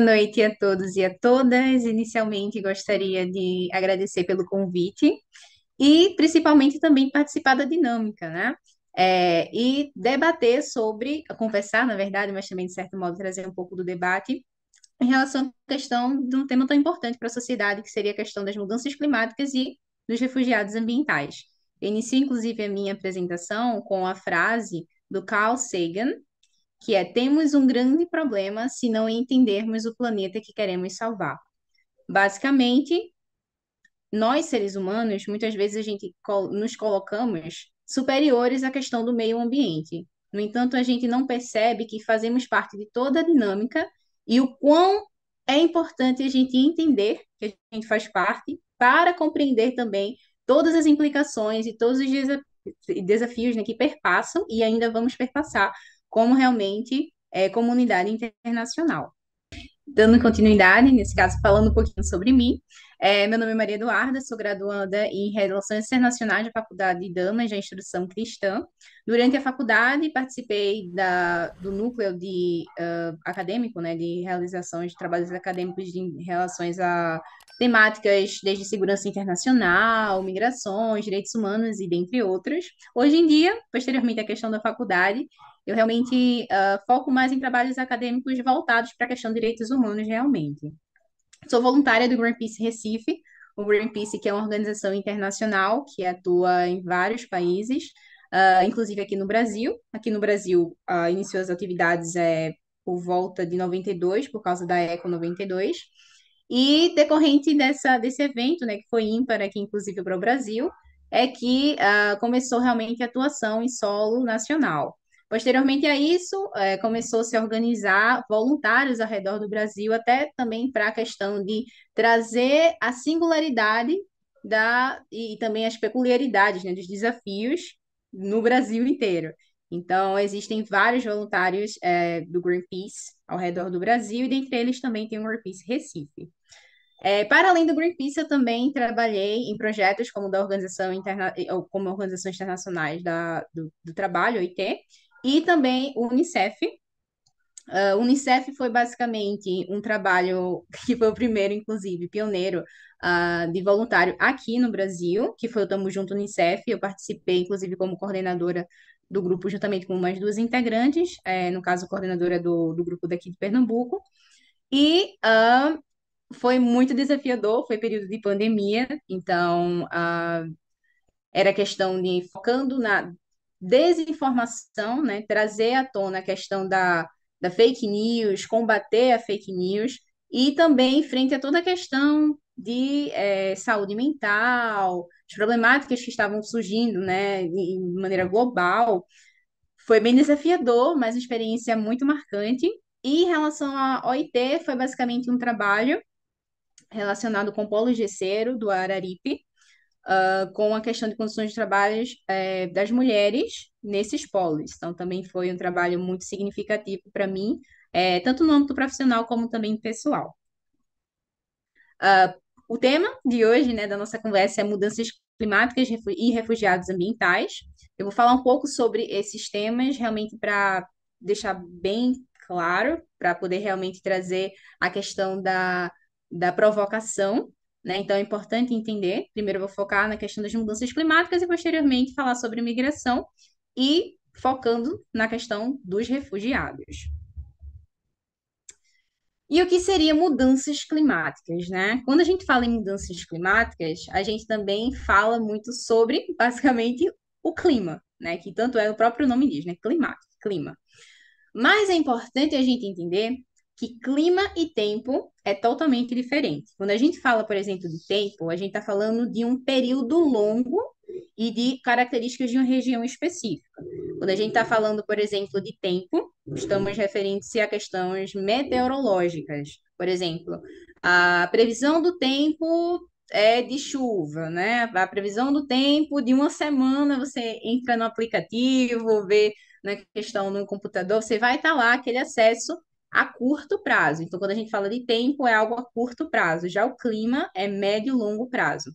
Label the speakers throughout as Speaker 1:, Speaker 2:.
Speaker 1: Boa noite a todos e a todas. Inicialmente, gostaria de agradecer pelo convite e, principalmente, também participar da dinâmica, né? É, e debater sobre, conversar, na verdade, mas também, de certo modo, trazer um pouco do debate em relação à questão de um tema tão importante para a sociedade, que seria a questão das mudanças climáticas e dos refugiados ambientais. Eu inicio, inclusive, a minha apresentação com a frase do Carl Sagan, que é temos um grande problema se não entendermos o planeta que queremos salvar. Basicamente, nós seres humanos, muitas vezes a gente nos colocamos superiores à questão do meio ambiente. No entanto, a gente não percebe que fazemos parte de toda a dinâmica e o quão é importante a gente entender que a gente faz parte para compreender também todas as implicações e todos os desafios né, que perpassam e ainda vamos perpassar como realmente é, comunidade internacional. Dando continuidade, nesse caso, falando um pouquinho sobre mim, é, meu nome é Maria Eduarda, sou graduanda em Relações Internacionais da Faculdade de Damas da Instrução Cristã. Durante a faculdade, participei da, do núcleo de uh, acadêmico, né, de realização de trabalhos acadêmicos em relações a temáticas desde segurança internacional, migrações, direitos humanos e dentre outras. Hoje em dia, posteriormente à questão da faculdade, eu realmente uh, foco mais em trabalhos acadêmicos voltados para a questão de direitos humanos, realmente. Sou voluntária do Greenpeace Recife, o Greenpeace que é uma organização internacional que atua em vários países, uh, inclusive aqui no Brasil. Aqui no Brasil, uh, iniciou as atividades é, por volta de 92, por causa da Eco 92. E decorrente dessa, desse evento, né, que foi ímpar aqui, inclusive, para o Brasil, é que uh, começou realmente a atuação em solo nacional. Posteriormente a isso, é, começou a se organizar voluntários ao redor do Brasil, até também para a questão de trazer a singularidade da, e, e também as peculiaridades né, dos desafios no Brasil inteiro. Então, existem vários voluntários é, do Greenpeace ao redor do Brasil, e dentre eles também tem o Greenpeace Recife. É, para além do Greenpeace, eu também trabalhei em projetos como da organização interna... como organizações internacionais da, do, do trabalho, OIT, e também o Unicef. Ah, o uh, Unicef foi basicamente um trabalho que foi o primeiro, inclusive, pioneiro uh, de voluntário aqui no Brasil, que foi o Tamo Junto Unicef. Eu participei, inclusive, como coordenadora do grupo, juntamente com umas duas integrantes, é, no caso, coordenadora do, do grupo daqui de Pernambuco. E uh, foi muito desafiador, foi período de pandemia, então uh, era questão de focando na desinformação, né, trazer à tona a questão da, da fake news, combater a fake news, e também frente a toda a questão de é, saúde mental, as problemáticas que estavam surgindo né, de maneira global. Foi bem desafiador, mas uma experiência é muito marcante. E em relação à OIT, foi basicamente um trabalho relacionado com o polo gesseiro do Araripe, uh, com a questão de condições de trabalho é, das mulheres nesses polos. Então, também foi um trabalho muito significativo para mim, é, tanto no âmbito profissional como também pessoal. Uh, o tema de hoje, né, da nossa conversa é mudanças climáticas e refugiados ambientais. Eu vou falar um pouco sobre esses temas, realmente para deixar bem claro, para poder realmente trazer a questão da, da provocação né? Então é importante entender. Primeiro vou focar na questão das mudanças climáticas e posteriormente falar sobre migração e focando na questão dos refugiados. E o que seria mudanças climáticas, né? Quando a gente fala em mudanças climáticas, a gente também fala muito sobre, basicamente, o clima, né? Que tanto é o próprio nome diz, né? Climático, clima. Mas é importante a gente entender que clima e tempo é totalmente diferente. Quando a gente fala, por exemplo, de tempo, a gente está falando de um período longo e de características de uma região específica. Quando a gente está falando, por exemplo, de tempo, estamos referindo-se a questões meteorológicas. Por exemplo, a previsão do tempo é de chuva, né? A previsão do tempo de uma semana, você entra no aplicativo, vê na questão no computador, você vai estar tá lá aquele acesso a curto prazo. Então, quando a gente fala de tempo, é algo a curto prazo. Já o clima é médio e longo prazo.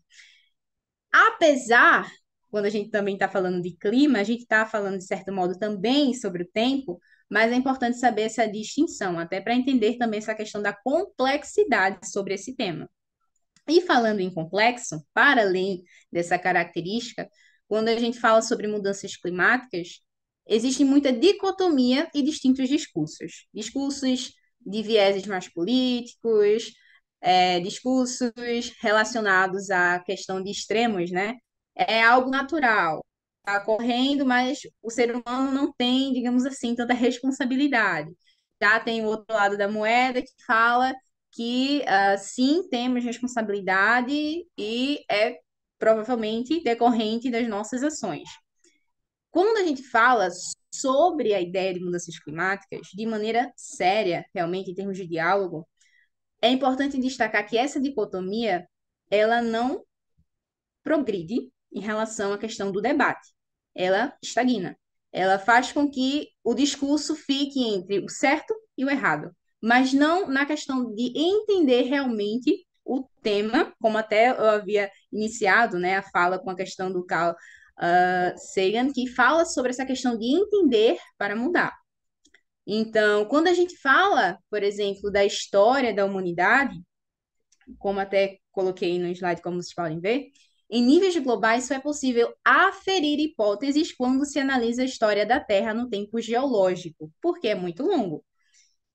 Speaker 1: Apesar, quando a gente também está falando de clima, a gente está falando, de certo modo, também sobre o tempo, mas é importante saber essa distinção, até para entender também essa questão da complexidade sobre esse tema. E falando em complexo, para além dessa característica, quando a gente fala sobre mudanças climáticas, existe muita dicotomia e distintos discursos. Discursos de vieses mais políticos, é, discursos relacionados à questão de extremos, né? É algo natural, está ocorrendo, mas o ser humano não tem, digamos assim, tanta responsabilidade. Já tem o outro lado da moeda que fala que uh, sim, temos responsabilidade e é provavelmente decorrente das nossas ações. Quando a gente fala sobre a ideia de mudanças climáticas de maneira séria, realmente em termos de diálogo, é importante destacar que essa dicotomia ela não progride em relação à questão do debate. Ela estagna. Ela faz com que o discurso fique entre o certo e o errado, mas não na questão de entender realmente o tema, como até eu havia iniciado, né, a fala com a questão do Carlos uh, Sagan, que fala sobre essa questão de entender para mudar. Então, quando a gente fala, por exemplo, da história da humanidade, como até coloquei no slide, como vocês podem ver, em níveis globais só é possível aferir hipóteses quando se analisa a história da Terra no tempo geológico, porque é muito longo.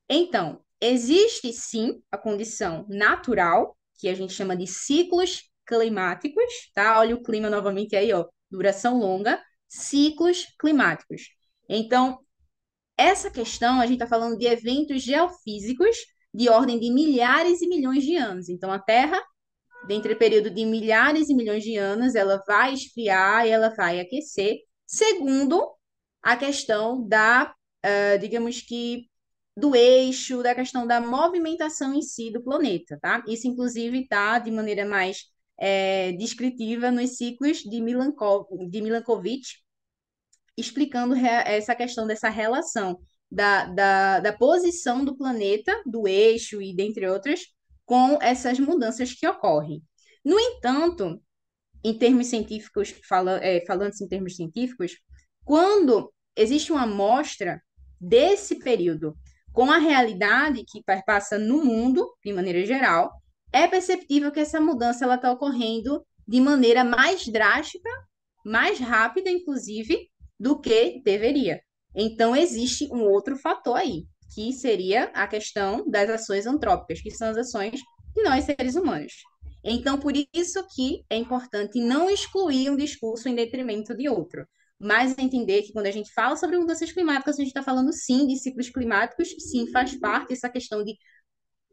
Speaker 1: Então, existe sim a condição natural, que a gente chama de ciclos climáticos, tá? Olha o clima novamente aí, ó duração longa, ciclos climáticos. Então, essa questão, a gente está falando de eventos geofísicos de ordem de milhares e milhões de anos. Então, a Terra, dentro do período de milhares e milhões de anos, ela vai esfriar e ela vai aquecer, segundo a questão da, uh, digamos que, do eixo, da questão da movimentação em si do planeta, tá? Isso, inclusive, está de maneira mais é, descritiva nos ciclos de, de Milankovitch, explicando essa questão dessa relação da, da, da posição do planeta, do eixo e dentre outras, com essas mudanças que ocorrem. No entanto, em termos científicos, fala, é, falando em termos científicos, quando existe uma amostra desse período com a realidade que perpassa no mundo, de maneira geral, é perceptível que essa mudança ela está ocorrendo de maneira mais drástica, mais rápida, inclusive, do que deveria. Então, existe um outro fator aí, que seria a questão das ações antrópicas, que são as ações de nós, seres humanos. Então, por isso que é importante não excluir um discurso em detrimento de outro, mas entender que quando a gente fala sobre mudanças climáticas, a gente está falando sim de ciclos climáticos, sim faz parte essa questão de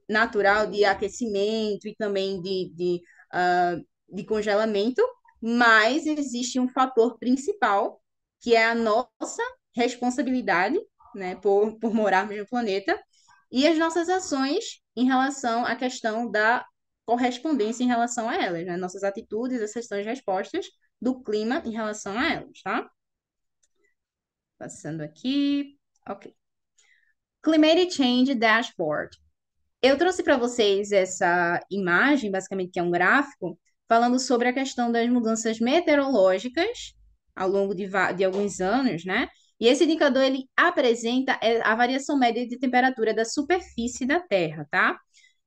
Speaker 1: natural de aquecimento e também de, de, uh, de congelamento, mas existe um fator principal, que é a nossa responsabilidade né, por, por morarmos no planeta e as nossas ações em relação à questão da correspondência em relação a elas, né? nossas atitudes, as questões e respostas do clima em relação a elas, tá? Passando aqui, ok. Climate Change Dashboard. Eu trouxe para vocês essa imagem, basicamente, que é um gráfico, falando sobre a questão das mudanças meteorológicas ao longo de, de alguns anos, né? E esse indicador ele apresenta é, a variação média de temperatura da superfície da Terra, tá?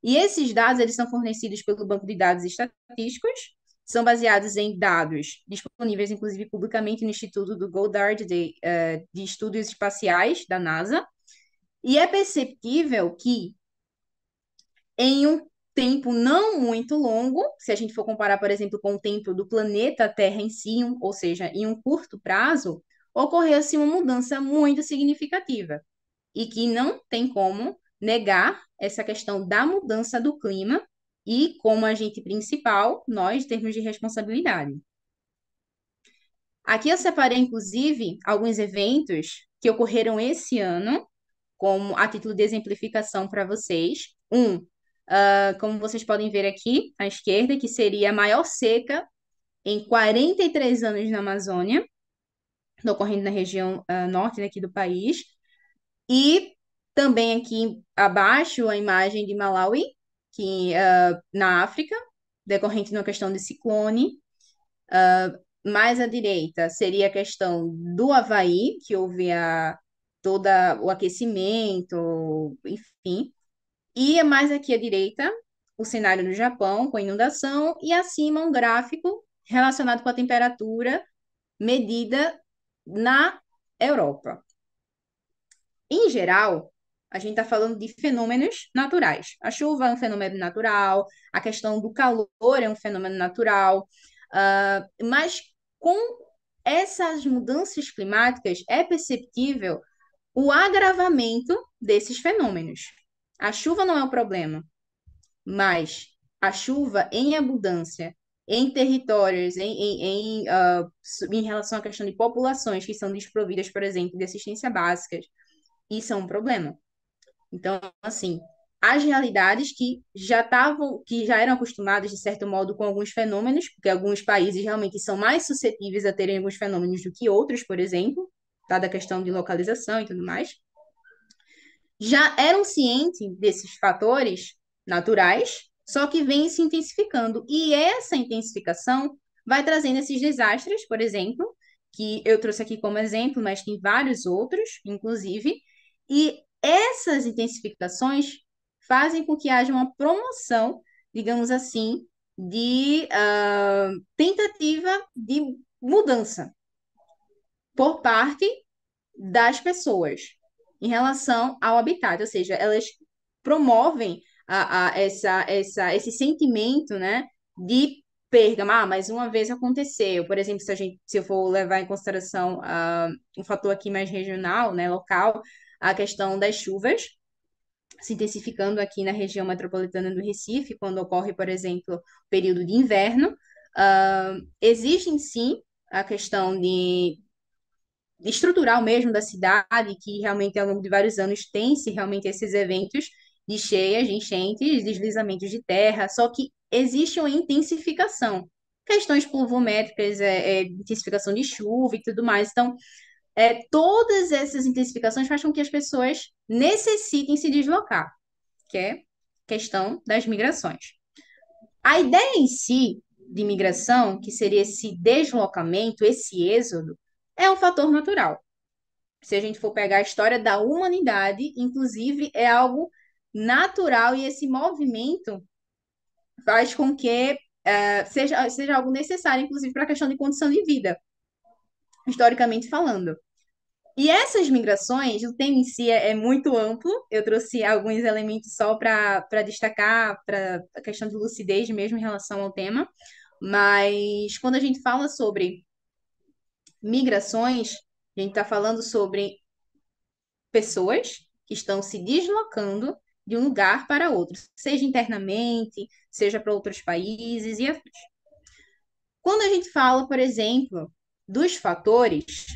Speaker 1: E esses dados eles são fornecidos pelo Banco de Dados Estatísticos, são baseados em dados disponíveis, inclusive, publicamente no Instituto do Goddard de, eh, de Estudos Espaciais da NASA. E é perceptível que em um tempo não muito longo, se a gente for comparar, por exemplo, com o tempo do planeta Terra em si, ou seja, em um curto prazo, ocorreu-se uma mudança muito significativa e que não tem como negar essa questão da mudança do clima e, como agente principal, nós em termos de responsabilidade. Aqui eu separei, inclusive, alguns eventos que ocorreram esse ano, como a título de exemplificação para vocês. Um, uh, como vocês podem ver aqui à esquerda, que seria a maior seca em 43 anos na Amazônia, ocorrendo na região uh, norte daqui né, do país. E também aqui abaixo a imagem de Malawi, que uh, na África, decorrente de uma questão de ciclone. Uh, mais à direita seria a questão do Havaí, que houve a, todo o aquecimento, enfim. E é mais aqui à direita, o cenário do Japão com inundação, e acima um gráfico relacionado com a temperatura medida na Europa. Em geral, a gente está falando de fenômenos naturais. A chuva é um fenômeno natural, a questão do calor é um fenômeno natural, uh, mas com essas mudanças climáticas é perceptível o agravamento desses fenômenos. A chuva não é o problema, mas a chuva em abundância, em territórios, em, em, em, uh, em relação à questão de populações que são desprovidas, por exemplo, de assistência básica, isso é um problema. Então, assim, as realidades que já estavam, que já eram acostumadas, de certo modo, com alguns fenômenos, porque alguns países realmente são mais suscetíveis a terem alguns fenômenos do que outros, por exemplo, tá? da questão de localização e tudo mais já eram cientes desses fatores naturais, só que vem se intensificando. E essa intensificação vai trazendo esses desastres, por exemplo, que eu trouxe aqui como exemplo, mas tem vários outros, inclusive, e essas intensificações fazem com que haja uma promoção, digamos assim, de uh, tentativa de mudança por parte das pessoas em relação ao habitat, ou seja, elas promovem a, a, essa, essa, esse sentimento né, de perda. Ah, mas uma vez aconteceu. Por exemplo, se, a gente, se eu for levar em consideração uh, um fator aqui mais regional, né, local, a questão das chuvas se intensificando aqui na região metropolitana do Recife, quando ocorre, por exemplo, o período de inverno. Uh, existem sim a questão de, estrutural mesmo da cidade, que realmente ao longo de vários anos tem-se realmente esses eventos de cheias, de enchentes, deslizamentos de terra, só que existe uma intensificação. Questões pluviométricas, é, é, intensificação de chuva e tudo mais. Então, é, todas essas intensificações fazem com que as pessoas necessitem se deslocar, que é questão das migrações. A ideia em si de migração, que seria esse deslocamento, esse êxodo, é um fator natural. Se a gente for pegar a história da humanidade, inclusive, é algo natural e esse movimento faz com que uh, seja, seja algo necessário, inclusive, para a questão de condição de vida, historicamente falando. E essas migrações, o tema em si é, é muito amplo, eu trouxe alguns elementos só para destacar, para a questão de lucidez mesmo em relação ao tema, mas quando a gente fala sobre migrações, a gente está falando sobre pessoas que estão se deslocando de um lugar para outro, seja internamente, seja para outros países e afins. Quando a gente fala, por exemplo, dos fatores,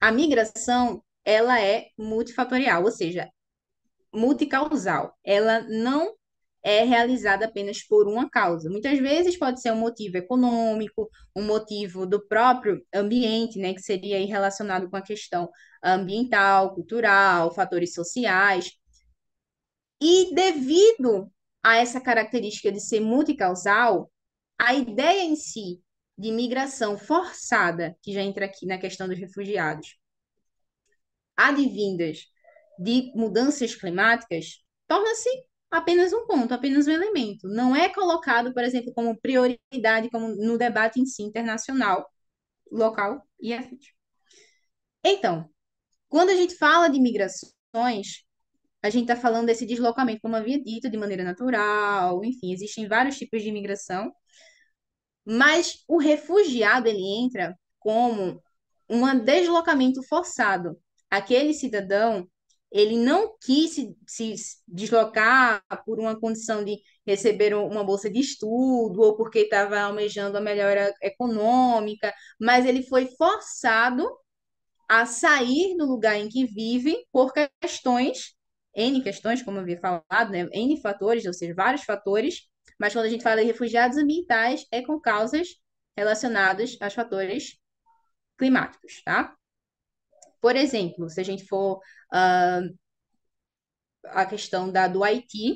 Speaker 1: a migração ela é multifatorial, ou seja, multicausal. Ela não é realizada apenas por uma causa. Muitas vezes pode ser um motivo econômico, um motivo do próprio ambiente, né, que seria aí relacionado com a questão ambiental, cultural, fatores sociais. E devido a essa característica de ser multicausal, a ideia em si de migração forçada, que já entra aqui na questão dos refugiados, advindas de mudanças climáticas, torna-se apenas um ponto, apenas um elemento. Não é colocado, por exemplo, como prioridade como no debate em si internacional, local e afins. Então, quando a gente fala de migrações, a gente está falando desse deslocamento, como havia dito, de maneira natural, enfim, existem vários tipos de imigração, mas o refugiado ele entra como um deslocamento forçado. Aquele cidadão ele não quis se, se, deslocar por uma condição de receber uma bolsa de estudo ou porque estava almejando a melhora econômica, mas ele foi forçado a sair do lugar em que vive por questões, N questões, como eu havia falado, né? N fatores, ou seja, vários fatores, mas quando a gente fala de refugiados ambientais, é com causas relacionadas aos fatores climáticos, tá? Por exemplo, se a gente for uh, a questão da, do Haiti,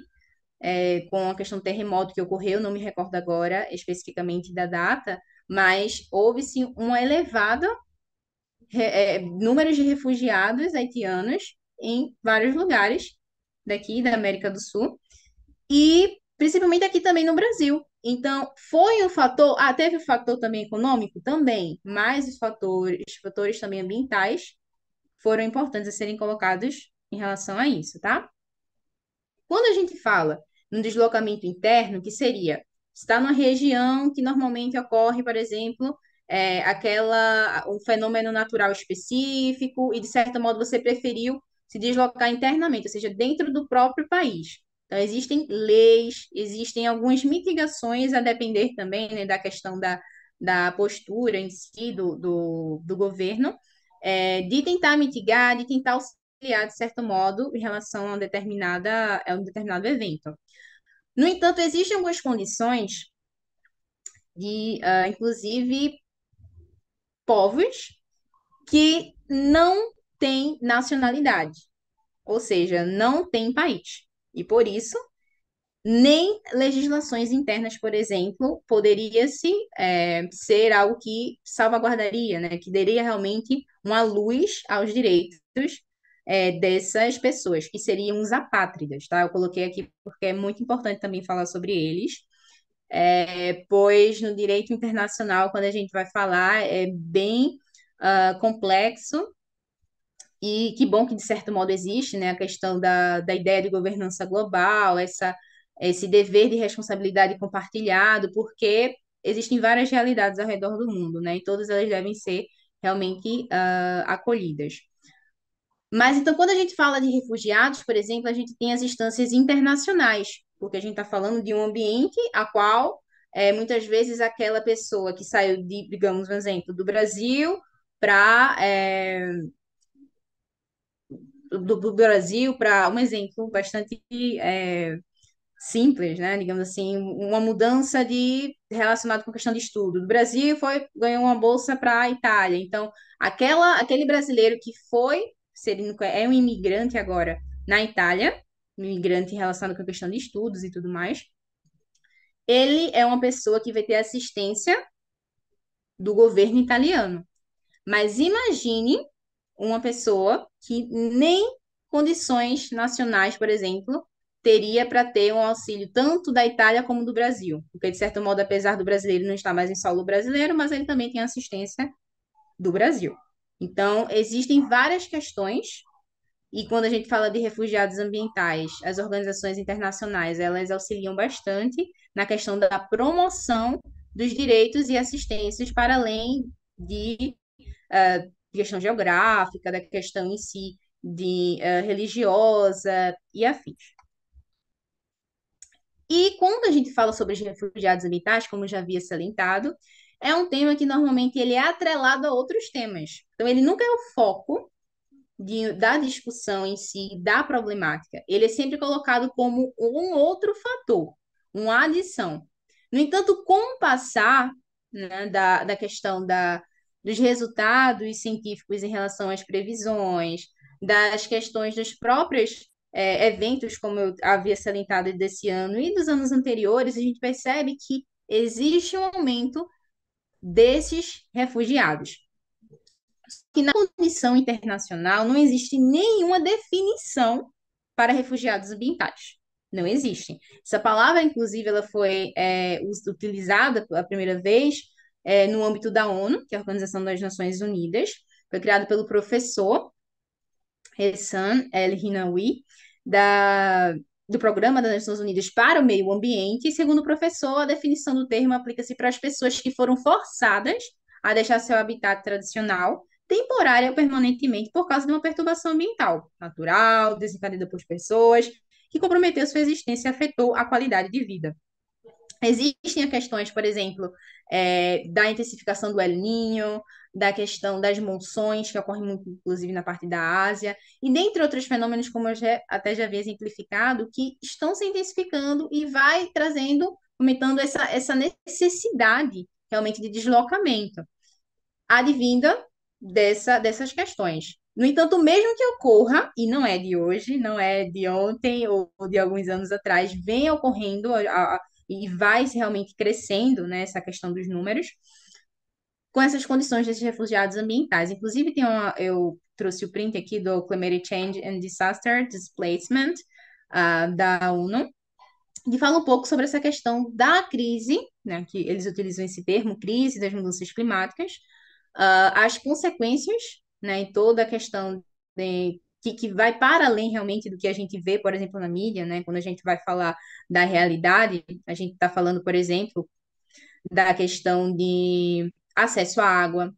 Speaker 1: é, com a questão do terremoto que ocorreu, não me recordo agora especificamente da data, mas houve-se uma elevada é, número de refugiados haitianos em vários lugares daqui da América do Sul e principalmente aqui também no Brasil. Então, foi um fator, ah, teve o um fator também econômico também, mas os fatores, fatores também ambientais foram importantes a serem colocados em relação a isso, tá? Quando a gente fala no deslocamento interno, que seria está numa região que normalmente ocorre, por exemplo, é, aquela um fenômeno natural específico e de certo modo você preferiu se deslocar internamente, ou seja, dentro do próprio país. Então existem leis, existem algumas mitigações a depender também né, da questão da, da postura em si do, do, do governo, é, de tentar mitigar, de tentar auxiliar, de certo modo, em relação a, determinada, a um determinado evento. No entanto, existem algumas condições de, uh, inclusive, povos que não têm nacionalidade, ou seja, não têm país. E por isso nem legislações internas, por exemplo, poderia-se é, ser algo que salvaguardaria, né, que daria realmente uma luz aos direitos é, dessas pessoas, que seriam os apátridas, tá? Eu coloquei aqui porque é muito importante também falar sobre eles, é, pois no direito internacional, quando a gente vai falar, é bem uh, complexo e que bom que, de certo modo, existe né, a questão da, da ideia de governança global, essa esse dever de responsabilidade compartilhado, porque existem várias realidades ao redor do mundo, né? E todas elas devem ser realmente uh, acolhidas. Mas então, quando a gente fala de refugiados, por exemplo, a gente tem as instâncias internacionais, porque a gente está falando de um ambiente a qual é, muitas vezes aquela pessoa que saiu de, digamos, um exemplo, do Brasil para é, do, do, Brasil para um exemplo bastante é, simples, né? Digamos assim, uma mudança de relacionado com a questão de estudo. Do Brasil foi ganhou uma bolsa para a Itália. Então, aquela aquele brasileiro que foi, ser é um imigrante agora na Itália, um imigrante relacionado com a questão de estudos e tudo mais, ele é uma pessoa que vai ter assistência do governo italiano. Mas imagine uma pessoa que nem condições nacionais, por exemplo, teria para ter um auxílio tanto da Itália como do Brasil, porque de certo modo, apesar do brasileiro não estar mais em solo brasileiro, mas ele também tem assistência do Brasil. Então, existem várias questões e quando a gente fala de refugiados ambientais, as organizações internacionais, elas auxiliam bastante na questão da promoção dos direitos e assistências para além de uh, questão geográfica, da questão em si de uh, religiosa e afins. E quando a gente fala sobre os refugiados ambientais, como já havia salientado, é um tema que normalmente ele é atrelado a outros temas. Então, ele nunca é o foco de, da discussão em si, da problemática. Ele é sempre colocado como um outro fator, uma adição. No entanto, com o passar né, da, da questão da, dos resultados científicos em relação às previsões, das questões das próprias é, eventos, como eu havia salientado desse ano e dos anos anteriores, a gente percebe que existe um aumento desses refugiados. Que na condição internacional não existe nenhuma definição para refugiados ambientais. Não existe. Essa palavra, inclusive, ela foi é, utilizada pela primeira vez é, no âmbito da ONU, que é a Organização das Nações Unidas, foi criado pelo professor Hassan El-Hinawi, da do Programa das Nações Unidas para o Meio Ambiente, e segundo o professor, a definição do termo aplica-se para as pessoas que foram forçadas a deixar seu habitat tradicional, temporária ou permanentemente, por causa de uma perturbação ambiental, natural, desencadeada por pessoas, que comprometeu sua existência e afetou a qualidade de vida. Existem questões, por exemplo, é, da intensificação do El Niño, da questão das monções, que ocorrem muito, inclusive, na parte da Ásia, e dentre outros fenômenos, como eu já, até já havia exemplificado, que estão se intensificando e vai trazendo, aumentando essa, essa necessidade realmente de deslocamento, advinda dessa, dessas questões. No entanto, mesmo que ocorra, e não é de hoje, não é de ontem ou de alguns anos atrás, vem ocorrendo a, a e vai realmente crescendo né, essa questão dos números, com essas condições desses refugiados ambientais. Inclusive, tem uma, eu trouxe o print aqui do Climate Change and Disaster Displacement uh, da ONU, que fala um pouco sobre essa questão da crise, né, que eles utilizam esse termo, crise das mudanças climáticas, uh, as consequências né, em toda a questão de que, que vai para além realmente do que a gente vê, por exemplo, na mídia, né? Quando a gente vai falar da realidade, a gente está falando, por exemplo, da questão de acesso à água.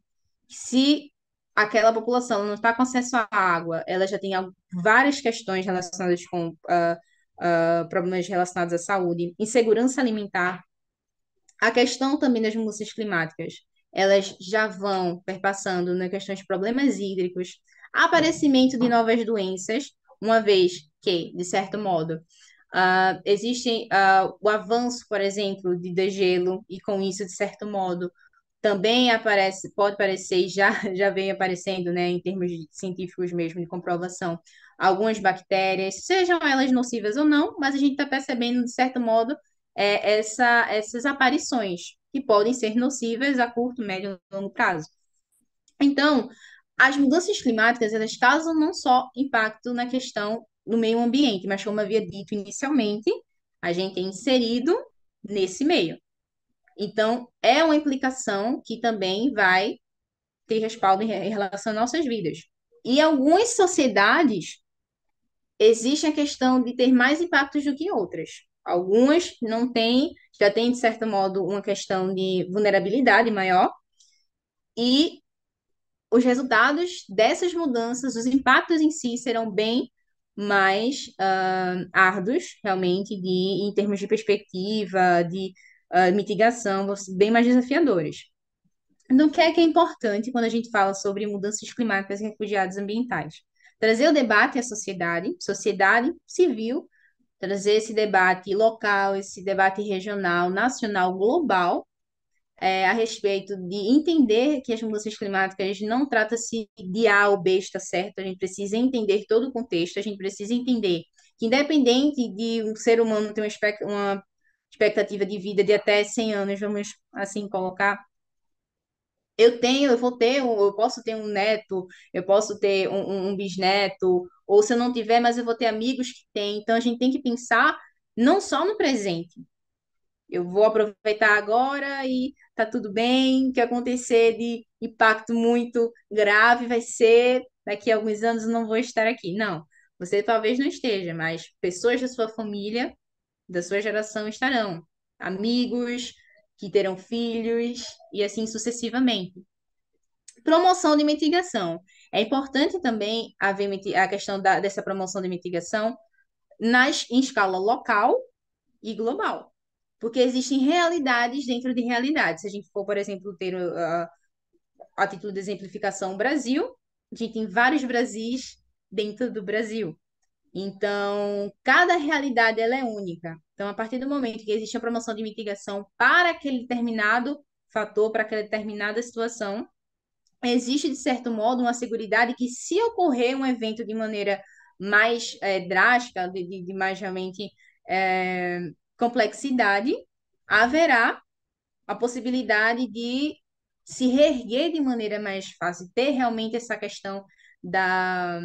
Speaker 1: Se aquela população não está com acesso à água, ela já tem várias questões relacionadas com uh, uh, problemas relacionados à saúde, insegurança alimentar. A questão também das mudanças climáticas, elas já vão perpassando na né, de problemas hídricos, aparecimento de novas doenças, uma vez que, de certo modo, uh, existe uh, o avanço, por exemplo, de degelo, e com isso, de certo modo, também aparece, pode aparecer, já, já vem aparecendo, né, em termos científicos mesmo, de comprovação, algumas bactérias, sejam elas nocivas ou não, mas a gente está percebendo, de certo modo, é, essa, essas aparições que podem ser nocivas a curto, médio e longo prazo. Então, as mudanças climáticas, elas causam não só impacto na questão do meio ambiente, mas como havia dito inicialmente, a gente é inserido nesse meio. Então, é uma implicação que também vai ter respaldo em relação às nossas vidas. Em algumas sociedades, existe a questão de ter mais impactos do que outras. Algumas não têm, já têm, de certo modo, uma questão de vulnerabilidade maior, e os resultados dessas mudanças, os impactos em si serão bem mais uh, árduos, realmente, de, em termos de perspectiva, de uh, mitigação, bem mais desafiadores. Então, o que é que é importante quando a gente fala sobre mudanças climáticas e refugiados ambientais? Trazer o debate à sociedade, sociedade civil, trazer esse debate local, esse debate regional, nacional, global, é, a respeito de entender que as mudanças climáticas não trata-se de A ou B está certo, a gente precisa entender todo o contexto, a gente precisa entender que independente de um ser humano ter uma expectativa de vida de até 100 anos, vamos assim colocar, eu tenho, eu vou ter, eu posso ter um neto, eu posso ter um, um, bisneto, ou se eu não tiver, mas eu vou ter amigos que têm. Então a gente tem que pensar não só no presente, eu vou aproveitar agora e tá tudo bem. O que acontecer de impacto muito grave vai ser daqui a alguns anos eu não vou estar aqui. Não, você talvez não esteja, mas pessoas da sua família, da sua geração estarão, amigos que terão filhos e assim sucessivamente. Promoção de mitigação. É importante também haver a questão da, dessa promoção de mitigação nas, em escala local e global porque existem realidades dentro de realidades. Se a gente for, por exemplo, ter uh, a título de exemplificação Brasil, a gente tem vários Brasis dentro do Brasil. Então, cada realidade ela é única. Então, a partir do momento que existe a promoção de mitigação para aquele determinado fator, para aquela determinada situação, existe, de certo modo, uma segurança que, se ocorrer um evento de maneira mais é, drástica, de, de, mais realmente é, complexidade, haverá a possibilidade de se reerguer de maneira mais fácil, ter realmente essa questão da,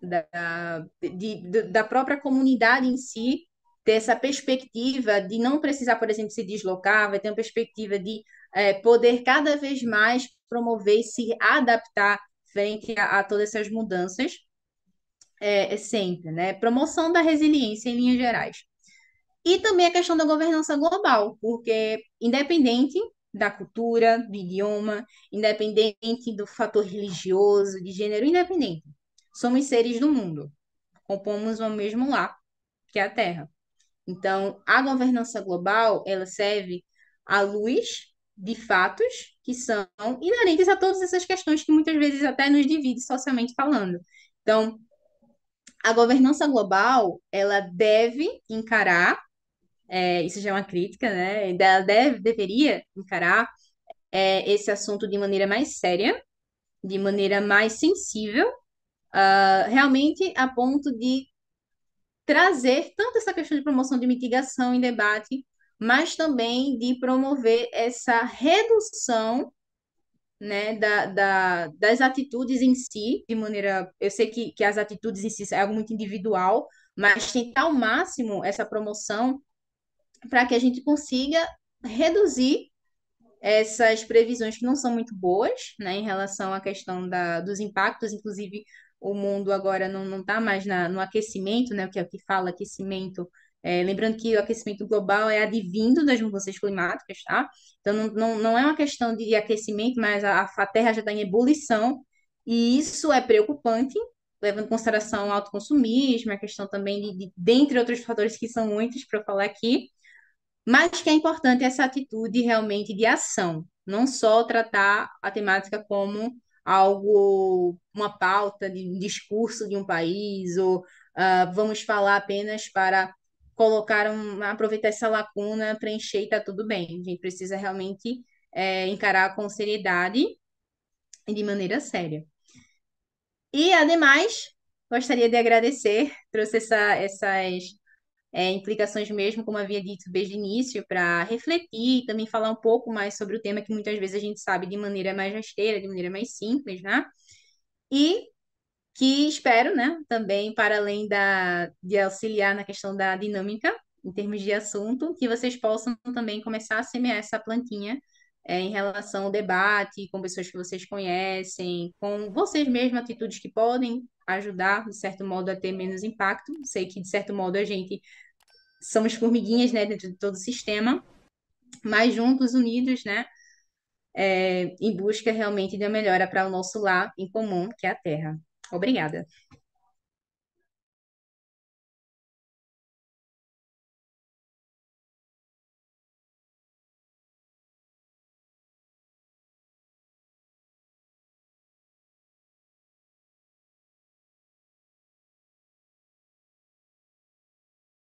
Speaker 1: da, de, da própria comunidade em si, ter essa perspectiva de não precisar, por exemplo, se deslocar, vai ter uma perspectiva de é, poder cada vez mais promover e se adaptar frente a, a todas essas mudanças é, sempre, né? Promoção da resiliência em linhas gerais. E também a questão da governança global, porque independente da cultura, do idioma, independente do fator religioso, de gênero, independente, somos seres do mundo, compomos o mesmo lá que é a Terra. Então, a governança global, ela serve à luz de fatos que são inerentes a todas essas questões que muitas vezes até nos divide socialmente falando. Então, a governança global, ela deve encarar é, isso já é uma crítica, né? Ela deve, deveria encarar é, esse assunto de maneira mais séria, de maneira mais sensível, uh, realmente a ponto de trazer tanto essa questão de promoção de mitigação em debate, mas também de promover essa redução né, da, da, das atitudes em si, de maneira. Eu sei que, que as atitudes em si é algo muito individual, mas tentar ao máximo essa promoção para que a gente consiga reduzir essas previsões que não são muito boas, né, em relação à questão da, dos impactos, inclusive o mundo agora não está mais na, no aquecimento, né, o que é o que fala aquecimento, é, lembrando que o aquecimento global é advindo das mudanças climáticas, tá? Então não, não, não é uma questão de aquecimento, mas a, a Terra já está em ebulição, e isso é preocupante, levando em consideração o autoconsumismo, a questão também de, de dentre outros fatores que são muitos para falar aqui, mas que é importante essa atitude realmente de ação, não só tratar a temática como algo, uma pauta de um discurso de um país, ou uh, vamos falar apenas para colocar, um, aproveitar essa lacuna, preencher e está tudo bem. A gente precisa realmente é, encarar com seriedade e de maneira séria. E, ademais, gostaria de agradecer, trouxe essa, essas é, implicações mesmo, como havia dito desde o início, para refletir e também falar um pouco mais sobre o tema que muitas vezes a gente sabe de maneira mais rasteira, de maneira mais simples, né? E que espero, né, também para além da, de auxiliar na questão da dinâmica, em termos de assunto, que vocês possam também começar a semear essa plantinha é, em relação ao debate, com pessoas que vocês conhecem, com vocês mesmos, atitudes que podem ajudar, de certo modo, a ter menos impacto. Sei que, de certo modo, a gente somos formiguinhas né, dentro de todo o sistema, mas juntos, unidos, né, é, em busca realmente de uma melhora para o nosso lar em comum, que é a Terra. Obrigada.